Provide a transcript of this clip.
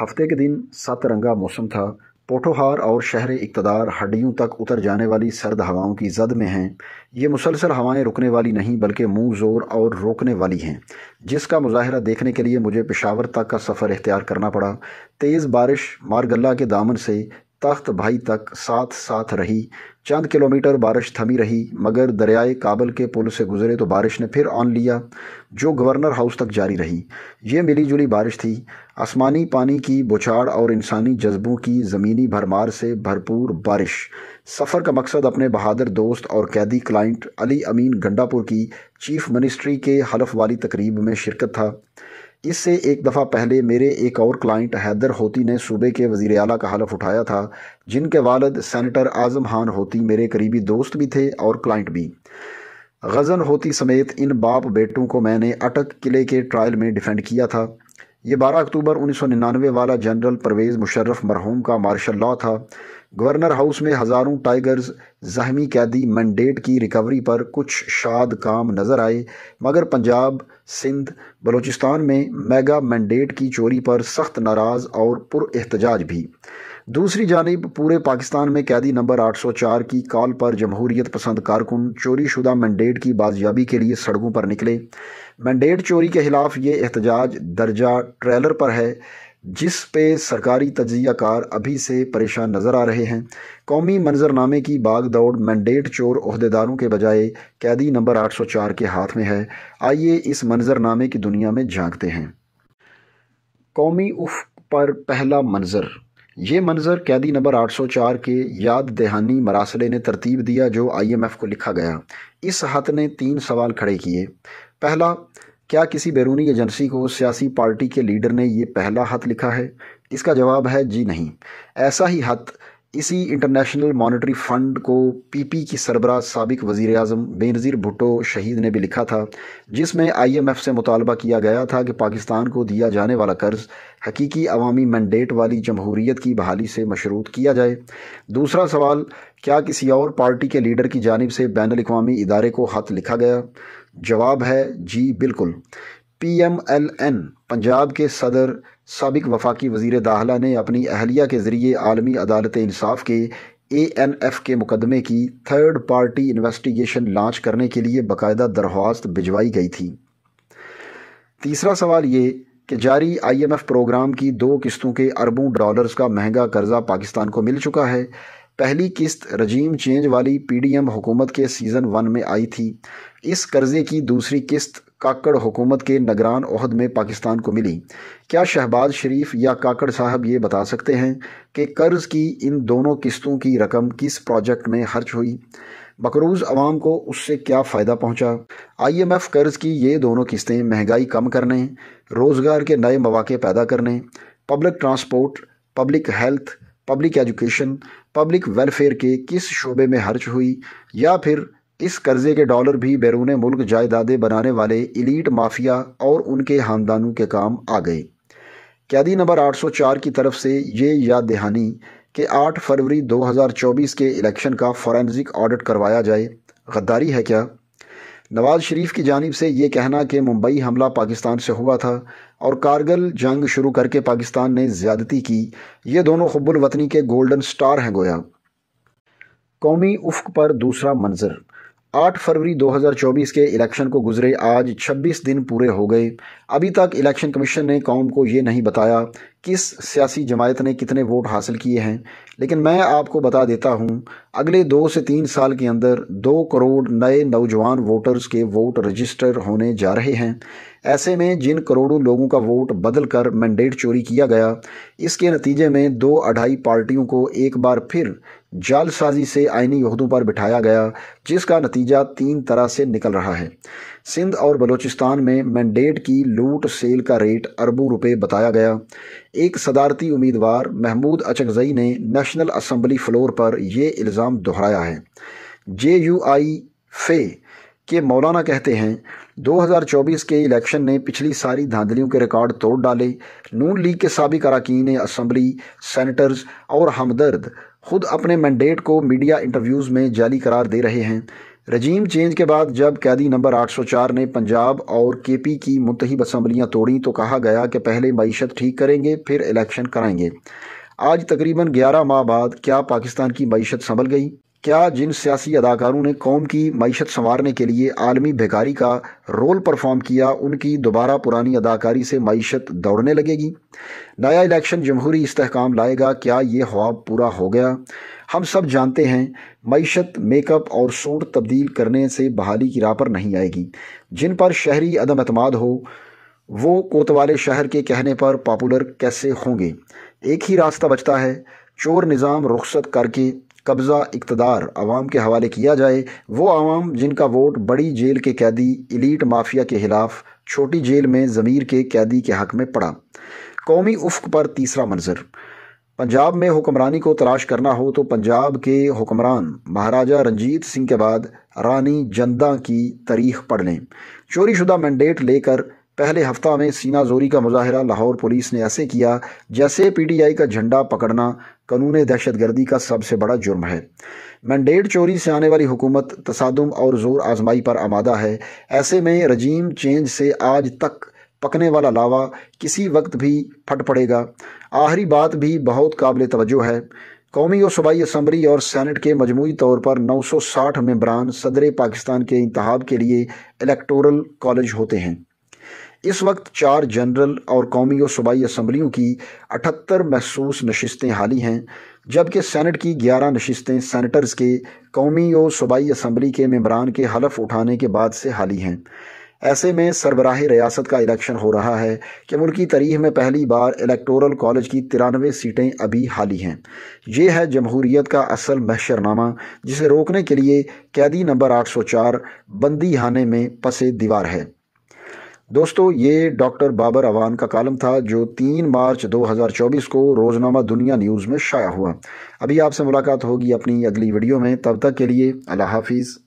हफ्ते के दिन सत रंगा मौसम था पोठोहार और शहर इकतदार हड्डियों तक उतर जाने वाली सर्द हवाओं की जद में हैं ये मुसलसल हवाएं रुकने वाली नहीं बल्कि मुंह जोर और रोकने वाली हैं जिसका मुजाहरा देखने के लिए मुझे पेशावर तक का सफ़र इख्तियार करना पड़ा तेज़ बारिश मारगल्ला के दामन से तख्त भाई तक साथ साथ रही चंद किलोमीटर बारिश थमी रही मगर दरियाए काबल के पुल से गुजरे तो बारिश ने फिर ऑन लिया जो गवर्नर हाउस तक जारी रही ये मिली जुली बारिश थी आसमानी पानी की बुछाड़ और इंसानी जज्बों की ज़मीनी भरमार से भरपूर बारिश सफ़र का मकसद अपने बहादुर दोस्त और कैदी क्लाइंट अली अमीन गंडापुर की चीफ मिनिस्ट्री के हलफ वाली तकरीब में शिरकत था इससे एक दफ़ा पहले मेरे एक और क्लाइंट हैदर होती ने सूबे के वज़ी अला का हलफ उठाया था जिनके वालद सैनिटर आज़म खान होती मेरे करीबी दोस्त भी थे और क्लाइंट भी गज़न होती समेत इन बाप बेटों को मैंने अटक किले के ट्रायल में डिफेंड किया था ये 12 अक्टूबर 1999 वाला जनरल परवेज़ मुशर्रफ मरहूम का मार्शल लॉ था गवर्नर हाउस में हज़ारों टाइगर्स जहमी कैदी मंडेट की रिकवरी पर कुछ शाद काम नज़र आए मगर पंजाब सिंध बलूचिस्तान में मेगा मंडेट की चोरी पर सख्त नाराज़ और पुरहतजाज भी दूसरी जानब पूरे पाकिस्तान में कैदी नंबर 804 की कॉल पर जमहूरियत पसंद कारकुन चोरी शुदा मैंडेट की बाजियाबी के लिए सड़कों पर निकले मैंडेट चोरी के ख़िलाफ़ ये एहतजाज दर्जा ट्रेलर पर है जिस पे सरकारी तजिया कार अभी से परेशान नज़र आ रहे हैं कौमी मंजरनामे की बाग दौड़ मैंडेट चोर अहदेदारों के बजाय कैदी नंबर 804 के हाथ में है आइए इस मंजरनामे की दुनिया में झांकते हैं कौमी उफ पर पहला मंजर ये मंजर कैदी नंबर 804 के याद दहानी मरासले ने तरतीब दिया जो आईएमएफ को लिखा गया इस हत ने तीन सवाल खड़े किए पहला क्या किसी बैरूनी एजेंसी को सियासी पार्टी के लीडर ने यह पहला हत लिखा है इसका जवाब है जी नहीं ऐसा ही हत इसी इंटरनेशनल मॉनेटरी फ़ंड को पीपी की सरबरा सबक वज़ी अजम बेनज़ीर भुटो शहीद ने भी लिखा था जिसमें आई एम एफ़ से मुतालबा किया गया था कि पाकिस्तान को दिया जाने वाला कर्ज़ हकीकी अवामी मैंडेट वाली जमहूरीत की बहाली से मशरूत किया जाए दूसरा सवाल क्या किसी और पार्टी के लीडर की जानब से बैन अवी इदारे को हथ लिखा गया जवाब है जी बिल्कुल P M L N Punjab के सदर सबक वफाकी वजीर दाखला ने अपनी अहलिया के ज़रिए आलमी अदालत इंसाफ के ए एन एफ़ के मुकदमे की थर्ड पार्टी इन्वेस्टिगेशन लॉन्च करने के लिए बाकायदा दरख्वास्त भिजवाई गई थी तीसरा सवाल ये कि जारी आई एम एफ प्रोग्राम की दो किस्तों के अरबों डॉलर्स का महंगा कर्जा पाकिस्तान को मिल चुका है पहली किस्त रजीम चेंज वाली पी डी एम हुकूमत के सीज़न वन में आई थी इस कर्जे की दूसरी किस्त काकड़ हुकूमत के नगरान अहद में पाकिस्तान को मिली क्या शहबाज शरीफ या काकड़ साहब ये बता सकते हैं कि कर्ज़ की इन दोनों किस्तों की रकम किस प्रोजेक्ट में खर्च हुई मकरूज आवाम को उससे क्या फ़ायदा पहुँचा आई एम एफ़ कर्ज़ की ये दोनों किस्तें महंगाई कम करने रोज़गार के नए मौाक़े पैदा करने public transport public health public education public welfare के किस शोबे में खर्च हुई या फिर इस कर्जे के डॉलर भी बैरून मुल्क जायदादें बनाने वाले इलीट माफिया और उनके खानदानों के काम आ गए कैदी नंबर 804 की तरफ से ये याद दहानी कि 8 फरवरी 2024 के इलेक्शन का फॉरेंसिक ऑडिट करवाया जाए गद्दारी है क्या नवाज शरीफ की जानब से ये कहना कि मुंबई हमला पाकिस्तान से हुआ था और कारगिल जंग शुरू करके पाकिस्तान ने ज्यादती की ये दोनों हब्बुल वतनी के गोल्डन स्टार हैं गोया कौमी उफ़ पर दूसरा मंजर 8 फरवरी 2024 के इलेक्शन को गुजरे आज 26 दिन पूरे हो गए अभी तक इलेक्शन कमीशन ने कौम को ये नहीं बताया किस सियासी जमायत ने कितने वोट हासिल किए हैं लेकिन मैं आपको बता देता हूँ अगले दो से तीन साल के अंदर दो करोड़ नए नौजवान वोटर्स के वोट रजिस्टर होने जा रहे हैं ऐसे में जिन करोड़ों लोगों का वोट बदल कर मैंडेट चोरी किया गया इसके नतीजे में दो अढ़ाई पार्टियों को एक बार फिर जालसाजी से आइनी अहदों पर बिठाया गया जिसका नतीजा तीन तरह से निकल रहा है सिंध और बलूचिस्तान में मैंडेट की लूट सेल का रेट अरबों रुपए बताया गया एक सदारती उम्मीदवार महमूद अचगजई ने नेशनल असम्बली फ्लोर पर यह इल्ज़ाम दोहराया है जे यू आई फे के मौलाना कहते हैं 2024 के इलेक्शन ने पिछली सारी धांधलियों के रिकॉर्ड तोड़ डाले नून लीग के सबक अरकान असम्बली सेनेटर्स और हमदर्द खुद अपने मैंडेट को मीडिया इंटरव्यूज़ में जाली करार दे रहे हैं रजीम चेंज के बाद जब कैदी नंबर 804 ने पंजाब और केपी की मुंतब असम्बलियाँ तोड़ी तो कहा गया कि पहले मीशत ठीक करेंगे फिर इलेक्शन कराएंगे आज तकरीबन 11 माह बाद क्या पाकिस्तान की मीशत संभल गई क्या जिन सियासी अदाकारों ने कौम की मीशत संवारने के लिए आलमी भिखारी का रोल परफॉर्म किया उनकी दोबारा पुरानी अदाकारी से मीशत दौड़ने लगेगी नया इलेक्शन जमहूरी इसकाम लाएगा क्या ये ख्वाब पूरा हो गया हम सब जानते हैं मीशत मेकअप और सूट तब्दील करने से बहाली की राह पर नहीं आएगी जिन पर शहरी अदम अतमाद हो वो कोतवाले शहर के कहने पर पॉपुलर कैसे होंगे एक ही रास्ता बचता है चोर निज़ाम रुख्सत करके कब्ज़ा इकतदार आवाम के हवाले किया जाए वो आवाम जिनका वोट बड़ी जेल के कैदी इलीट माफिया के ख़िलाफ़ छोटी जेल में ज़मीर के कैदी के हक़ में पड़ा कौमी उफ़ पर तीसरा मंजर पंजाब में हुक्मरानी को तलाश करना हो तो पंजाब के हुक्मरान महाराजा रंजीत सिंह के बाद रानी जंदा की तारीख पढ़ लें चोरीशुदा मैंडेट लेकर पहले हफ्ता में सीना जोरी का मुजाहरा लाहौर पुलिस ने ऐसे किया जैसे पीटीआई का झंडा पकड़ना कानून दहशतगर्दी का सबसे बड़ा जुर्म है मैंडेट चोरी से आने वाली हुकूमत तसादम और जोर आजमाई पर आमादा है ऐसे में रजीम चेंज से आज तक पकने वाला लावा किसी वक्त भी फट पड़ेगा आखिरी बात भी बहुत काबिल तवज्जो है कौमी और सूबाई असम्बली और सैनट के मजमू तौर पर 960 मेम्बरान सदर पाकिस्तान के इंतहा के लिए इलेक्टोरल कॉलेज होते हैं इस वक्त चार जनरल और कौमी और सूबाई असम्बलियों की अठहत्तर महसूस नशस्तें हाली हैं जबकि सैनट की ग्यारह नशस्तें सैनटर्स के कौमी और सूबाई असम्बली के मम्बरान के हलफ उठाने के बाद से हाली हैं ऐसे में सरबराह रियासत का इलेक्शन हो रहा है कि मुल्की तरीह में पहली बार इलेक्टोरल कॉलेज की तिरानवे सीटें अभी हाली हैं ये है जमहूरीत का असल महशरनामा जिसे रोकने के लिए कैदी नंबर 804 बंदी हाने में पसे दीवार है दोस्तों ये डॉक्टर बाबर अवान का कालम था जो 3 मार्च 2024 को रोज़नामा दुनिया न्यूज़ में शाया हुआ अभी आपसे मुलाकात होगी अपनी अगली वीडियो में तब तक के लिए अल्लाह हाफिज़